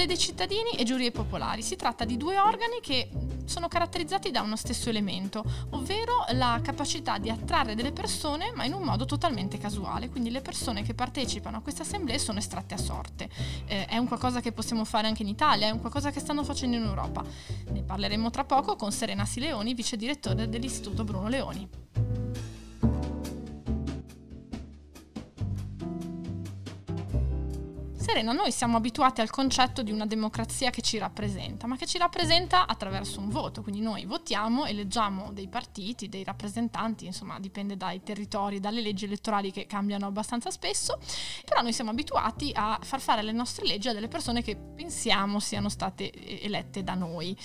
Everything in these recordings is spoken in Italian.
Assemblee dei cittadini e giurie popolari. Si tratta di due organi che sono caratterizzati da uno stesso elemento, ovvero la capacità di attrarre delle persone ma in un modo totalmente casuale, quindi le persone che partecipano a queste assemblee sono estratte a sorte. Eh, è un qualcosa che possiamo fare anche in Italia, è un qualcosa che stanno facendo in Europa. Ne parleremo tra poco con Serena Sileoni, vice direttore dell'Istituto Bruno Leoni. serena, noi siamo abituati al concetto di una democrazia che ci rappresenta, ma che ci rappresenta attraverso un voto, quindi noi votiamo, eleggiamo dei partiti, dei rappresentanti, insomma dipende dai territori, dalle leggi elettorali che cambiano abbastanza spesso, però noi siamo abituati a far fare le nostre leggi a delle persone che pensiamo siano state eh, elette da noi.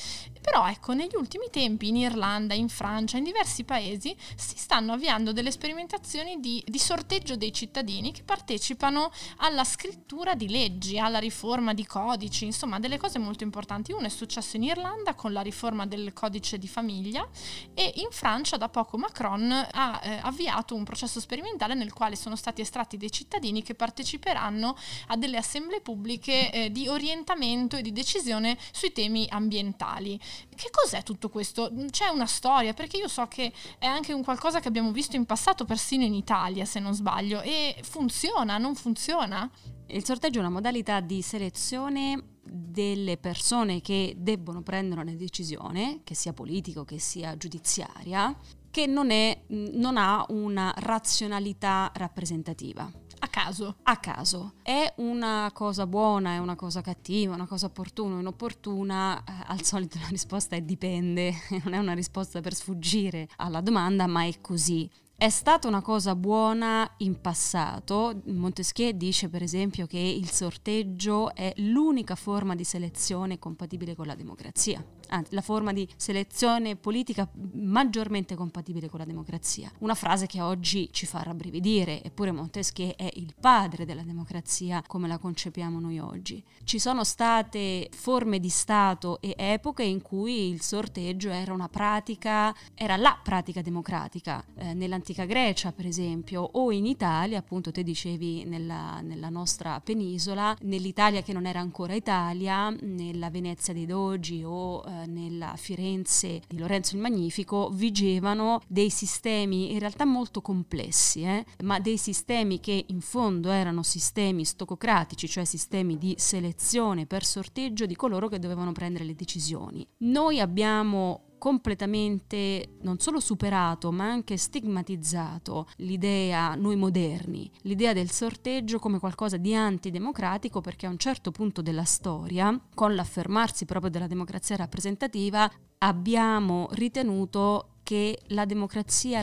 Però ecco, negli ultimi tempi in Irlanda, in Francia, in diversi paesi si stanno avviando delle sperimentazioni di, di sorteggio dei cittadini che partecipano alla scrittura di leggi, alla riforma di codici, insomma delle cose molto importanti. Uno è successo in Irlanda con la riforma del codice di famiglia e in Francia da poco Macron ha eh, avviato un processo sperimentale nel quale sono stati estratti dei cittadini che parteciperanno a delle assemblee pubbliche eh, di orientamento e di decisione sui temi ambientali. Che cos'è tutto questo? Mm, c'è una storia, perché io so che è anche un qualcosa che abbiamo visto in passato persino in Italia, se non sbaglio, e funziona, non funziona? Il sorteggio è una modalità di selezione delle persone che debbono prendere una decisione, che sia politica o che sia giudiziaria, che non, è, non ha una razionalità rappresentativa. A caso. A caso. È una cosa buona, è una cosa cattiva, una cosa opportuna o inopportuna. Eh, al solito la risposta è dipende, non è una risposta per sfuggire alla domanda, ma è così è stata una cosa buona in passato. Montesquieu dice per esempio che il sorteggio è l'unica forma di selezione compatibile con la democrazia, anzi la forma di selezione politica maggiormente compatibile con la democrazia. Una frase che oggi ci fa rabbrividire, eppure Montesquieu è il padre della democrazia come la concepiamo noi oggi. Ci sono state forme di Stato e epoche in cui il sorteggio era una pratica, era la pratica democratica eh, nell'antica nell'antica Grecia, per esempio, o in Italia, appunto te dicevi nella, nella nostra penisola, nell'Italia che non era ancora Italia, nella Venezia dei Dogi o eh, nella Firenze di Lorenzo il Magnifico, vigevano dei sistemi in realtà molto complessi, eh, ma dei sistemi che in fondo erano sistemi stococratici, cioè sistemi di selezione per sorteggio di coloro che dovevano prendere le decisioni. Noi abbiamo completamente non solo superato ma anche stigmatizzato l'idea noi moderni, l'idea del sorteggio come qualcosa di antidemocratico perché a un certo punto della storia, con l'affermarsi proprio della democrazia rappresentativa, abbiamo ritenuto che la democrazia,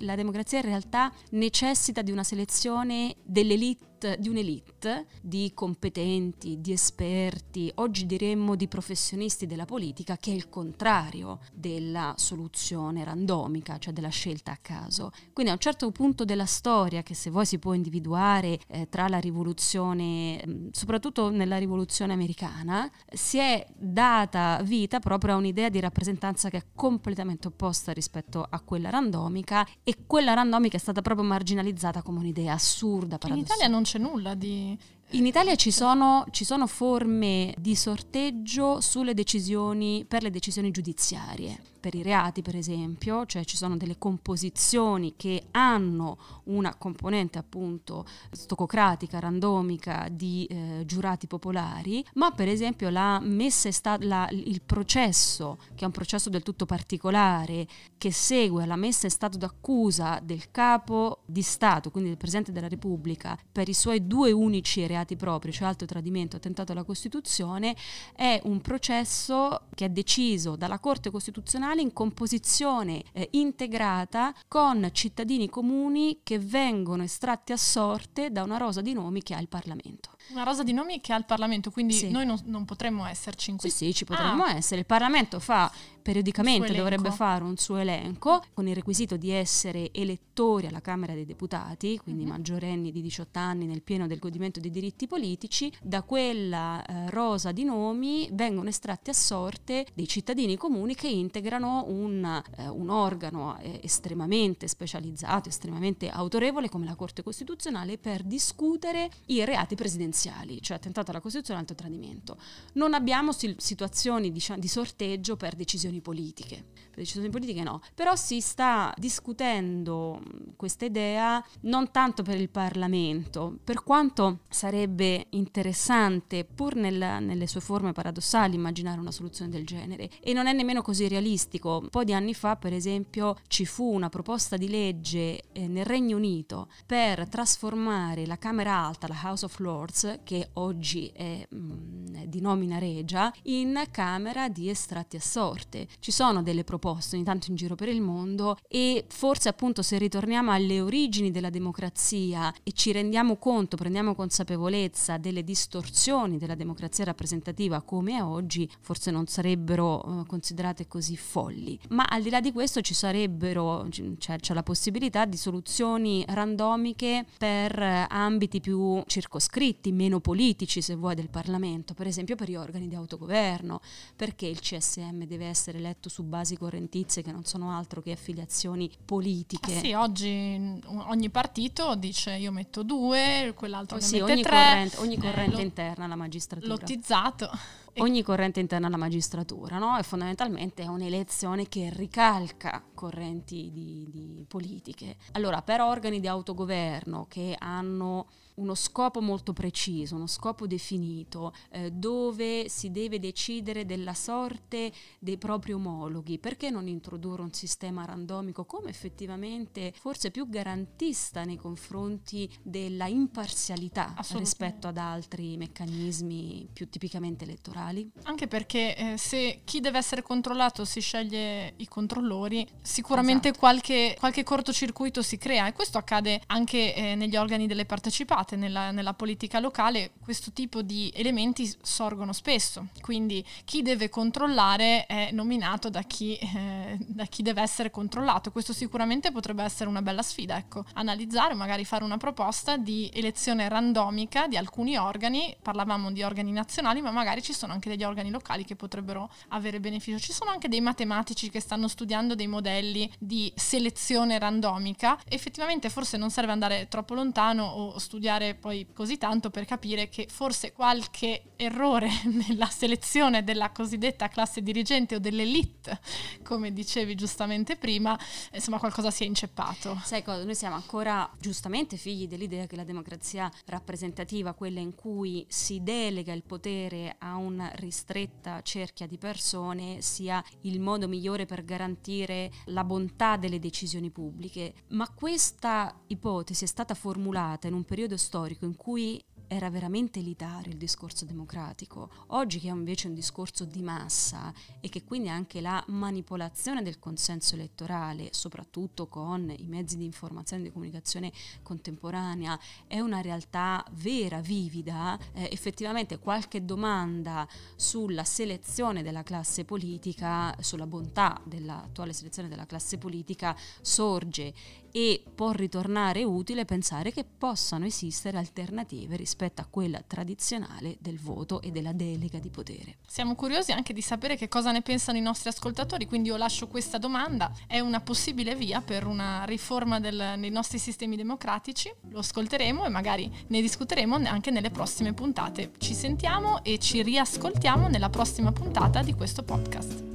la democrazia, in realtà necessita di una selezione dell'elite un'elite, di un'elite di competenti, di esperti, oggi diremmo di professionisti della politica, che è il contrario della soluzione randomica, cioè della scelta a caso. Quindi a un certo punto della storia, che se vuoi si può individuare eh, tra la rivoluzione, mm, soprattutto nella rivoluzione americana, si è data vita proprio a un'idea di rappresentanza che è completamente opposta rispetto a quella randomica e quella randomica è stata proprio marginalizzata come un'idea assurda, paradossale. In Italia non c'è nulla di in Italia ci sono, ci sono forme di sorteggio decisioni, per le decisioni giudiziarie, per i reati per esempio, cioè ci sono delle composizioni che hanno una componente appunto stococratica, randomica di eh, giurati popolari, ma per esempio la messa sta- la, il processo, che è un processo del tutto particolare, che segue la messa in stato d'accusa del capo di Stato, quindi del Presidente della Repubblica, per i suoi due unici reati reati propri, cioè alto tradimento, attentato alla Costituzione, è un processo che è deciso dalla Corte Costituzionale in composizione eh, integrata con cittadini comuni che vengono estratti a sorte da una rosa di nomi che ha il Parlamento. Una rosa di nomi che ha il Parlamento, quindi sì. noi non, non, potremmo esserci in questo. Sì, sì, ci potremmo ah. essere. Il Parlamento fa periodicamente dovrebbe fare un suo elenco con il requisito di essere elettori alla Camera dei Deputati, quindi mm-hmm. maggiorenni di 18 anni nel pieno del godimento dei diritti politici, da quella eh, rosa di nomi vengono estratti a sorte dei cittadini comuni che integrano un, eh, un organo eh, estremamente specializzato, estremamente autorevole come la Corte Costituzionale per discutere i reati presidenziali, cioè attentato alla Costituzione e alto tradimento. Non abbiamo situazioni di, di sorteggio per decisioni decisioni politiche. Per decisioni politiche no, però si sta discutendo questa idea non tanto per il Parlamento, per quanto sarebbe interessante, pur nella, nelle sue forme paradossali, immaginare una soluzione del genere. E non è nemmeno così realistico. Un po' di anni fa, per esempio, ci fu una proposta di legge eh, nel Regno Unito per trasformare la Camera Alta, la House of Lords, che oggi è mh, di nomina regia, in Camera di estratti a sorte interessate. Ci sono delle proposte ogni tanto in giro per il mondo e forse appunto se ritorniamo alle origini della democrazia e ci rendiamo conto, prendiamo consapevolezza delle distorsioni della democrazia rappresentativa come è oggi, forse non sarebbero eh, considerate così folli. Ma al di là di questo ci sarebbero, cioè, c'è la possibilità di soluzioni randomiche per ambiti più circoscritti, meno politici se vuoi del Parlamento, per esempio per gli organi di autogoverno, perché il CSM deve essere essere eletto su basi correntizie che non sono altro che affiliazioni politiche. Ah, sì, oggi ogni partito dice io metto due, quell'altro oh, ne sì, mette ogni tre. Corrente, ogni corrente eh, interna alla magistratura. Lottizzato ogni corrente interna alla magistratura, no? E fondamentalmente è un'elezione che ricalca correnti di, di politiche. Allora, per organi di autogoverno che hanno uno scopo molto preciso, uno scopo definito, eh, dove si deve decidere della sorte dei propri omologhi. Perché non introdurre un sistema randomico come effettivamente forse più garantista nei confronti della imparzialità rispetto ad altri meccanismi più tipicamente elettorali? locali. Anche perché eh, se chi deve essere controllato si sceglie i controllori, sicuramente esatto. qualche, qualche, cortocircuito si crea e questo accade anche eh, negli organi delle partecipate, nella, nella, politica locale, questo tipo di elementi sorgono spesso, quindi chi deve controllare è nominato da chi, eh, da chi deve essere controllato, questo sicuramente potrebbe essere una bella sfida, ecco, analizzare, magari fare una proposta di elezione randomica di alcuni organi, parlavamo di organi nazionali, ma magari ci sono sono anche degli organi locali che potrebbero avere beneficio. Ci sono anche dei matematici che stanno studiando dei modelli di selezione randomica. Effettivamente forse non serve andare troppo lontano o studiare poi così tanto per capire che forse qualche errore nella selezione della cosiddetta classe dirigente o dell'elite, come dicevi giustamente prima, insomma qualcosa si è inceppato. Sai cosa? Noi siamo ancora giustamente figli dell'idea che la democrazia rappresentativa, quella in cui si delega il potere a un una ristretta cerchia di persone sia il modo migliore per garantire la bontà delle decisioni pubbliche, ma questa ipotesi è stata formulata in un periodo storico in cui era veramente elitario il discorso democratico. Oggi che è invece un discorso di massa e che quindi anche la manipolazione del consenso elettorale, soprattutto con i mezzi di informazione e di comunicazione contemporanea, è una realtà vera, vivida, eh, effettivamente qualche domanda sulla selezione della classe politica, sulla bontà dell'attuale selezione della classe politica sorge e può ritornare utile pensare che possano esistere alternative rispetto rispetto a quella tradizionale del voto e della delega di potere. Siamo curiosi anche di sapere che cosa ne pensano i nostri ascoltatori, quindi io lascio questa domanda, è una possibile via per una riforma del, dei nostri sistemi democratici? Lo ascolteremo e magari ne discuteremo anche nelle prossime puntate. Ci sentiamo e ci riascoltiamo nella prossima puntata di questo podcast.